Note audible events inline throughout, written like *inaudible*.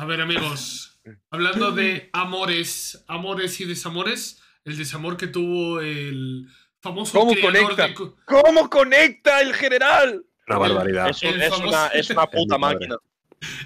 A ver, amigos, hablando de amores, amores y desamores, el desamor que tuvo el famoso ¿Cómo conecta? ¿Cómo conecta el general? La barbaridad. Es, una, *laughs* puta máquina.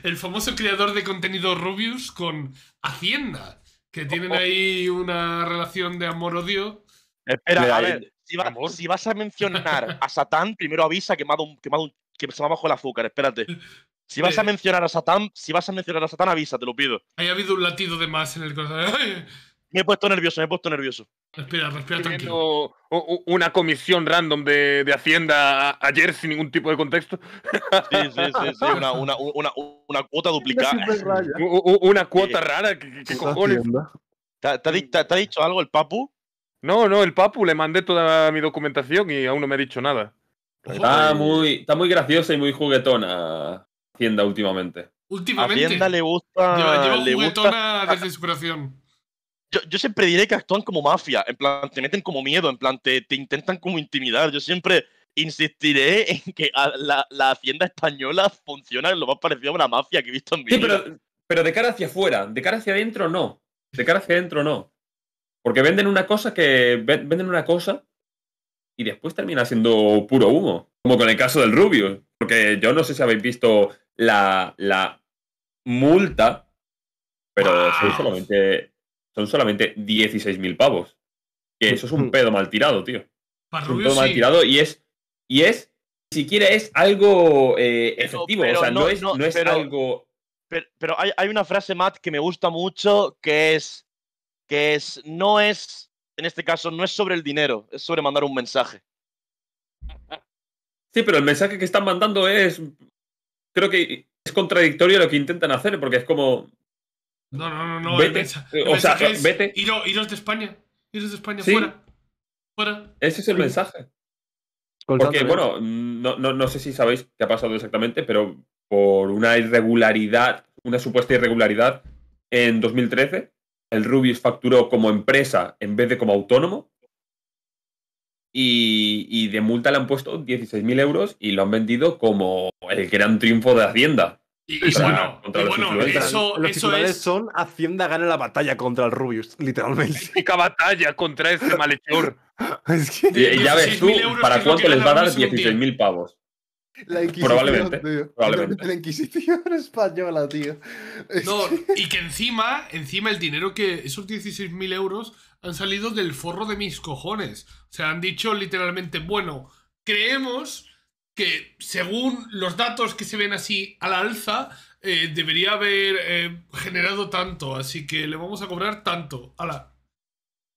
El famoso creador de contenido Rubius con Hacienda, que oh, tienen oh. ahí una relación de amor-odio. Espera, a ver, si, vas a mencionar a Satán, primero avisa que ha se va bajo el azúcar, espérate. *laughs* Si vas a mencionar a Satán, si vas a mencionar a Satán, avisa, te lo pido. Ahí ha habido un latido de más en el corazón. *laughs* me he puesto nervioso, me he puesto nervioso. Respira, respira tranquilo. Una comisión random de, Hacienda ayer sin ningún tipo de contexto. Sí, sí, sí, sí *laughs* una, cuota duplicada. Una cuota rara, ¿qué, cojones? ¿Te, te, ha dicho algo el Papu? No, no, el Papu, le mandé toda mi documentación y aún no me ha dicho nada. Pues está muy, está muy graciosa y muy juguetona. Hacienda últimamente. Últimamente. Hacienda le gusta. le gusta, desde Yo, siempre diré que actúan como mafia, en plan, te meten como miedo, en plan, te, intentan como intimidar. Yo siempre insistiré en que la, hacienda española funciona lo más parecido a una mafia que he visto en mi vida. Pero, pero de cara hacia afuera, de cara hacia adentro no. De cara hacia adentro no. Porque venden una cosa que. venden una cosa y después termina siendo puro humo. Como con el caso del Rubio. Porque yo no sé si habéis visto la, multa, pero son solamente, son mil 16.000 pavos. Que eso es un mm. pedo mal tirado, tío. un pedo mal tirado y es, y es, siquiera es algo eh, efectivo. o sea, no, es, algo. Pero, hay, hay una frase, Matt, que me gusta mucho, que es, que es, no es, en este caso, no es sobre el dinero, es sobre mandar un mensaje. Sí, pero el mensaje que están mandando es. Creo que es contradictorio lo que intentan hacer, porque es como. No, no, no, no. Vete, o sea, vete. Iros, de España. Iros de España, fuera. Fuera. Ese es el mensaje. Porque, bueno, no, no sé si sabéis qué ha pasado exactamente, pero por una irregularidad, una supuesta irregularidad, en 2013 el Rubius facturó como empresa en vez de como autónomo y, de multa le han puesto 16.000 euros y lo han vendido como el gran triunfo de Hacienda. Y, bueno, eso, eso es... son Hacienda gana la batalla contra el Rubius, literalmente. única batalla contra este malhechor. *laughs* Y, ya ves tú, ¿para cuánto les va a dar 16.000 pavos? La Inquisición, probablemente, tío. La Inquisición española, tío. No, y que encima, encima el dinero que. Esos 16.000 euros han salido del forro de mis cojones. O sea, han dicho literalmente, bueno, creemos que según los datos que se ven así a la alza, eh, debería haber eh, generado tanto. Así que le vamos a cobrar tanto. la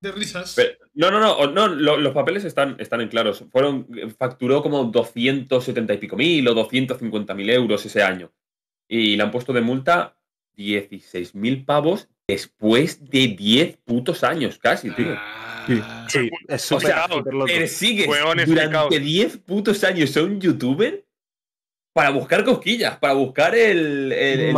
de risas. no, no, no, no los papeles están, están en claros. Fueron, facturó como 270 y pico mil o 250 mil euros ese año. Y le han puesto de multa 16 mil pavos después de 10 putos años, casi, tío. Sí, ah. o sea, persigues durante 10 putos años son un youtuber para buscar cosquillas, para buscar el, el,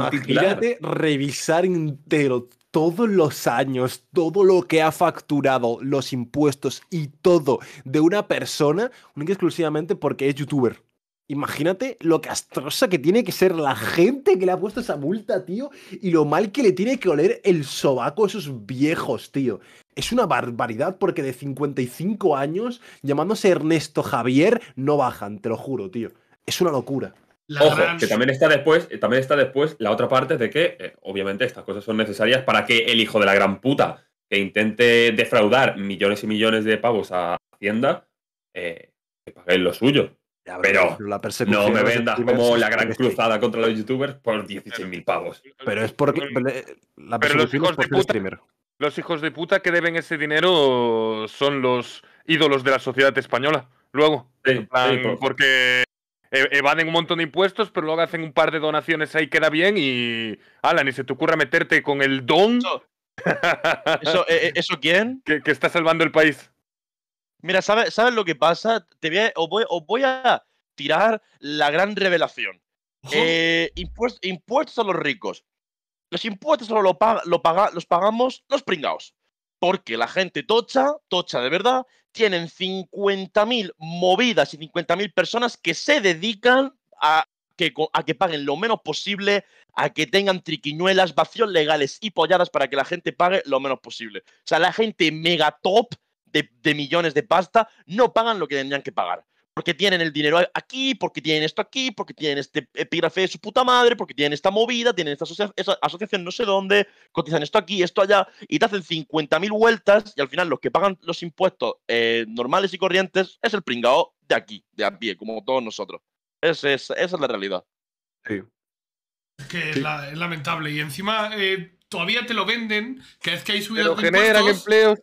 revisar entero todos los años, todo lo que ha facturado, los impuestos y todo de una persona, única y exclusivamente porque es youtuber. Imagínate lo castrosa que tiene que ser la gente que le ha puesto esa multa, tío, y lo mal que le tiene que oler el sobaco a esos viejos, tío. Es una barbaridad porque de 55 años, llamándose Ernesto Javier, no bajan, te lo juro, tío. Es una locura. Ojo, que también está después, eh, también está después la otra parte de que, eh, obviamente, estas cosas son necesarias para que el hijo de la gran puta que intente defraudar millones y millones de pavos a Hacienda, eh, que pague lo suyo. pero no me vendas como la gran cruzada contra los youtubers por 16.000 pavos. Pero es porque pero los hijos de puta, Los hijos de puta que deben ese dinero son los ídolos de la sociedad española. Luego, porque eh, evaden un montón de impuestos, pero luego hacen un par de donaciones ahí, queda bien y. Alan, ¿y se te ocurra meterte con el don. ¿Eso, eh, eh, quién? *laughs* Que, está salvando el país. Mira, ¿sabes, lo que pasa? Te voy os, voy, a tirar la gran revelación. impuestos, a los ricos. Los impuestos lo, lo paga, los pagamos los pringados porque la gente tocha, tocha de verdad, tienen 50.000 movidas y 50.000 personas que se dedican a que, a que paguen lo menos posible, a que tengan triquiñuelas, vacíos legales y polladas para que la gente pague lo menos posible. O sea, la gente mega top de millones de pasta no pagan lo que tendrían que pagar porque tienen el dinero aquí, porque tienen esto aquí, porque tienen este epígrafe de su puta madre, porque tienen esta movida, tienen esta asociación no sé dónde, cotizan esto aquí, esto allá, y te hacen 50.000 vueltas y al final los que pagan los impuestos eh, normales y corrientes es el pringao de aquí, de a pie, como todos nosotros. esa es la realidad. Sí. Es que lamentable y encima eh, todavía te lo venden, que es que hay subidas de impuestos.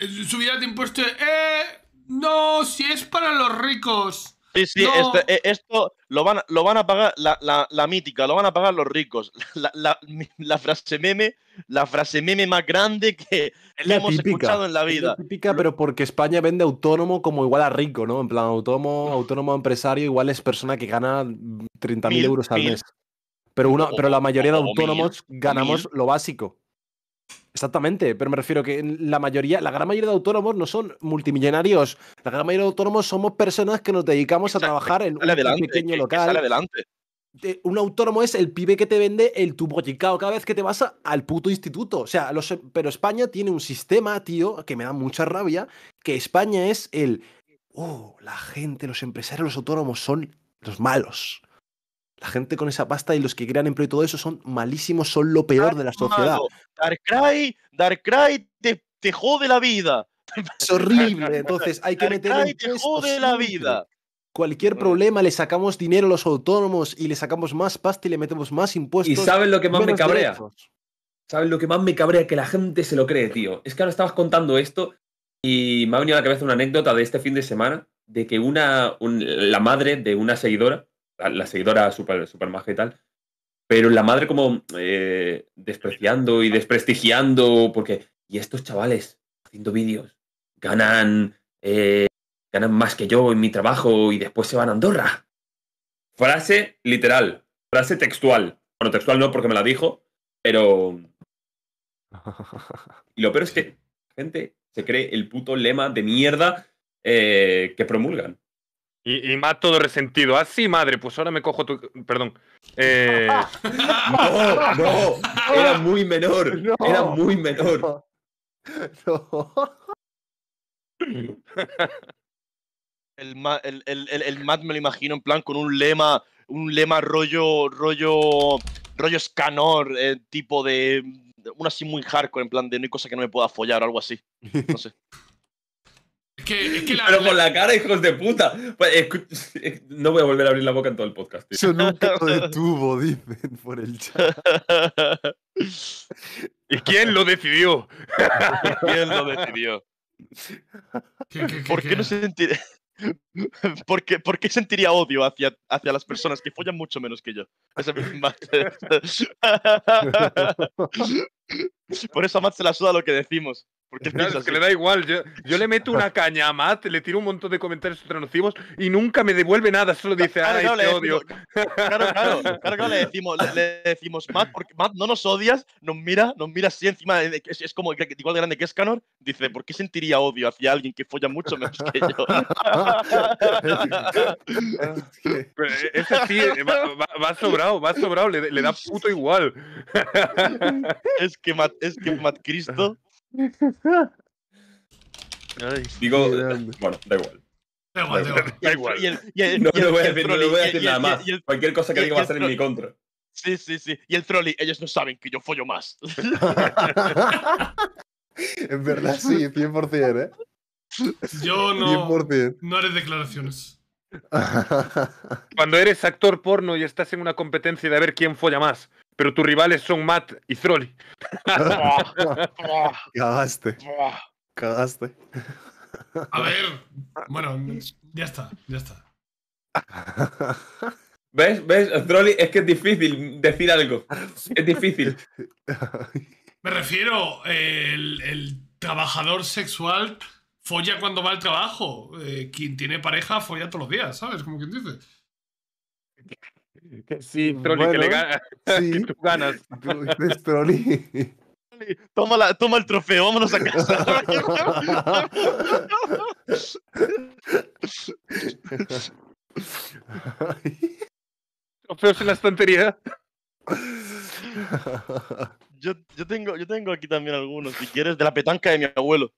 Eh, subidas de impuestos, eh no, si es para los ricos. Sí, sí, este, eh, esto lo van, lo van a pagar la, la, la, mítica, lo van a pagar los ricos. *laughs* La, frase meme, la frase meme más grande que hemos escuchado en la vida. Es típica, pero porque España vende autónomo como igual a rico, ¿no? En plan, autónomo, autónomo empresario igual es persona que gana 30.000 euros al mes. Pero, uno, pero la mayoría de autónomos ganamos lo básico. Exactamente, pero me refiero que la mayoría, la gran mayoría de autónomos no son multimillonarios. La gran mayoría de autónomos somos personas que nos dedicamos a trabajar en un pequeño local. Eh, un autónomo es el pibe que te vende el tubo chicao cada vez que te vas al puto instituto. O sea, los, pero España tiene un sistema, tío, que me da mucha rabia, que España es el. Oh, la gente, los empresarios, los autónomos son los malos. La gente con esa pasta y los que crean empleo y todo eso son malísimos, son lo peor de la sociedad. Darkrai, Darkrai te, te jode la vida. Es horrible. *laughs* Entonces hay que meter. Darkrai te jode la vida. Cualquier mm. problema le sacamos dinero a los autónomos y le sacamos más pasta y le metemos más impuestos. ¿Y saben lo que más me cabrea? saben lo que más me cabrea? Que la gente se lo cree, tío. Es que ahora estabas contando esto y me ha venido a la cabeza una anécdota de este fin de semana de que una, la madre de una seguidora la seguidora super, super maja y tal, pero la madre como eh, despreciando y desprestigiando, porque, y estos chavales haciendo vídeos ganan, eh, ganan más que yo en mi trabajo y después se van a Andorra. Frase literal, frase textual. Bueno, textual no porque me la dijo, pero... *laughs* Y lo peor es que gente se cree el puto lema de mierda eh, que promulgan. Y, más todo resentido. Ah, sí, madre, pues ahora me cojo tu. Perdón. Eh, *laughs* no, no. Era muy menor. era muy menor. No. El, el, el, me lo imagino en plan con un lema. Un lema rollo. rollo. rollo escanor, eh, tipo de. Una así muy hardcore, en plan de no hay cosa que no me pueda follar o algo así. No sé. *laughs* que, Pero con la cara, hijos de puta. Pues, eh, no voy a volver a abrir la boca en todo el podcast. Tío. nunca lo detuvo, dicen por el chat. *laughs* ¿Y quién lo decidió? *laughs* ¿Quién lo decidió? ¿Qué, por qué, no sentir... *laughs* ¿Por qué, sentiría odio hacia, hacia las personas que follan mucho menos que yo? Esa es mi *laughs* Por eso a Matt se la suda lo que decimos. Porque que le da igual. Yo, le meto una *laughs* caña a Matt, le tiro un montón de comentarios ultra y nunca me devuelve nada. Solo dice, claro, ah, odio. claro, claro, claro, le decimos, le, decimos, Matt, porque Matt no nos odias, nos mira, nos mira así encima. es, como igual de grande que es Dice, ¿por qué sentiría odio hacia alguien que folla mucho menos que yo? *laughs* E, ese así, eh, va, sobrado, va sobrado, le, da puto igual. es es que Mat, es que Mat Cristo. Digo, bueno, da igual. Da igual, da igual. no, voy a decir, le voy a decir nada más. Cualquier cosa que diga va a ser en mi contra. Sí, sí, sí. Y el trolley, ellos no saben que yo follo más. *laughs* en verdad, sí, 100%, ¿eh? Yo no. 100%. No haré declaraciones. *laughs* Cuando eres actor porno y estás en una competencia de ver quién folla más, pero tus rivales son Matt y Trolli. *laughs* Cagaste. Cagaste. A ver, bueno, ya está, ya está. ¿Ves? ¿Ves? Trolli, es que es difícil decir algo. Es difícil. Me refiero, el, trabajador sexual folla cuando va al trabajo. Eh, quien tiene pareja folla todos los días, ¿sabes? Como quien dice sí, Trolli, que le gana. *laughs* Sí, tú ganas. Tú, *laughs* Trolli. Pues, toma, el trofeo, vámonos a casa. *laughs* Trofeos en la estantería. Yo, yo, tengo, yo tengo aquí también algunos, si quieres, de la petanca de mi abuelo.